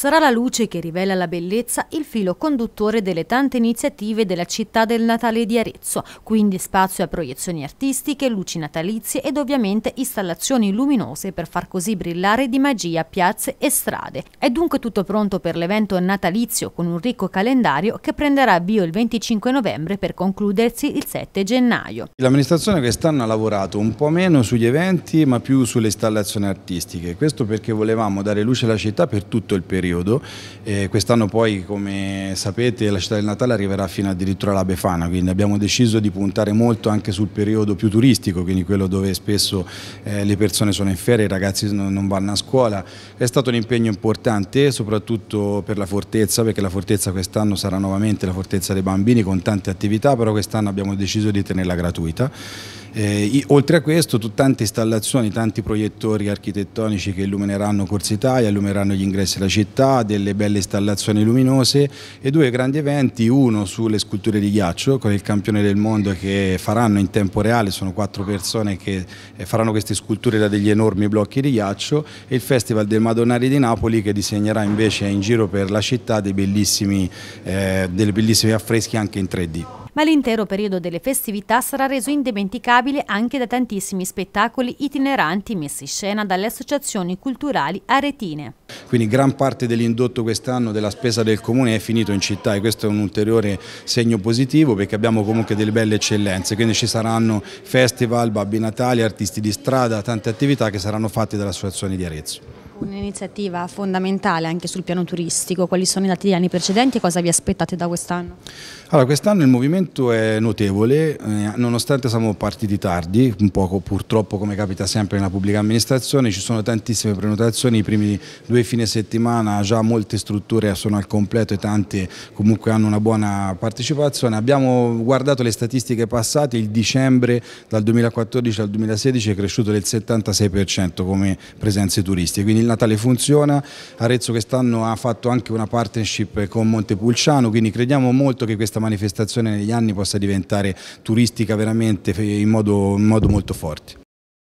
Sarà la luce che rivela la bellezza il filo conduttore delle tante iniziative della città del Natale di Arezzo, quindi spazio a proiezioni artistiche, luci natalizie ed ovviamente installazioni luminose per far così brillare di magia piazze e strade. È dunque tutto pronto per l'evento natalizio con un ricco calendario che prenderà avvio il 25 novembre per concludersi il 7 gennaio. L'amministrazione quest'anno ha lavorato un po' meno sugli eventi ma più sulle installazioni artistiche, questo perché volevamo dare luce alla città per tutto il periodo periodo. E quest'anno poi, come sapete, la città del Natale arriverà fino addirittura alla Befana, quindi abbiamo deciso di puntare molto anche sul periodo più turistico, quindi quello dove spesso eh, le persone sono in ferie, i ragazzi non, non vanno a scuola. È stato un impegno importante, soprattutto per la fortezza, perché la fortezza quest'anno sarà nuovamente la fortezza dei bambini con tante attività, però quest'anno abbiamo deciso di tenerla gratuita. Eh, oltre a questo tante installazioni, tanti proiettori architettonici che illumineranno Corsa Italia, illumineranno gli ingressi della città, delle belle installazioni luminose e due grandi eventi, uno sulle sculture di ghiaccio con il campione del mondo che faranno in tempo reale, sono quattro persone che eh, faranno queste sculture da degli enormi blocchi di ghiaccio e il Festival del Madonnari di Napoli che disegnerà invece in giro per la città dei bellissimi, eh, delle bellissime affreschi anche in 3D. Ma l'intero periodo delle festività sarà reso indimenticabile anche da tantissimi spettacoli itineranti messi in scena dalle associazioni culturali aretine. Quindi gran parte dell'indotto quest'anno della spesa del comune è finito in città e questo è un ulteriore segno positivo perché abbiamo comunque delle belle eccellenze, quindi ci saranno festival, babbi natali, artisti di strada, tante attività che saranno fatte dall'associazione di Arezzo. Un'iniziativa fondamentale anche sul piano turistico, quali sono i dati degli anni precedenti e cosa vi aspettate da quest'anno? Allora, quest'anno il movimento è notevole, eh, nonostante siamo partiti tardi, un po' purtroppo come capita sempre nella pubblica amministrazione, ci sono tantissime prenotazioni, i primi due fine settimana già molte strutture sono al completo e tante comunque hanno una buona partecipazione. Abbiamo guardato le statistiche passate, il dicembre dal 2014 al 2016 è cresciuto del 76% come presenze turistiche, quindi il Natale funziona, Arezzo quest'anno ha fatto anche una partnership con Montepulciano, quindi crediamo molto che questa manifestazione negli anni possa diventare turistica veramente in modo, in modo molto forte.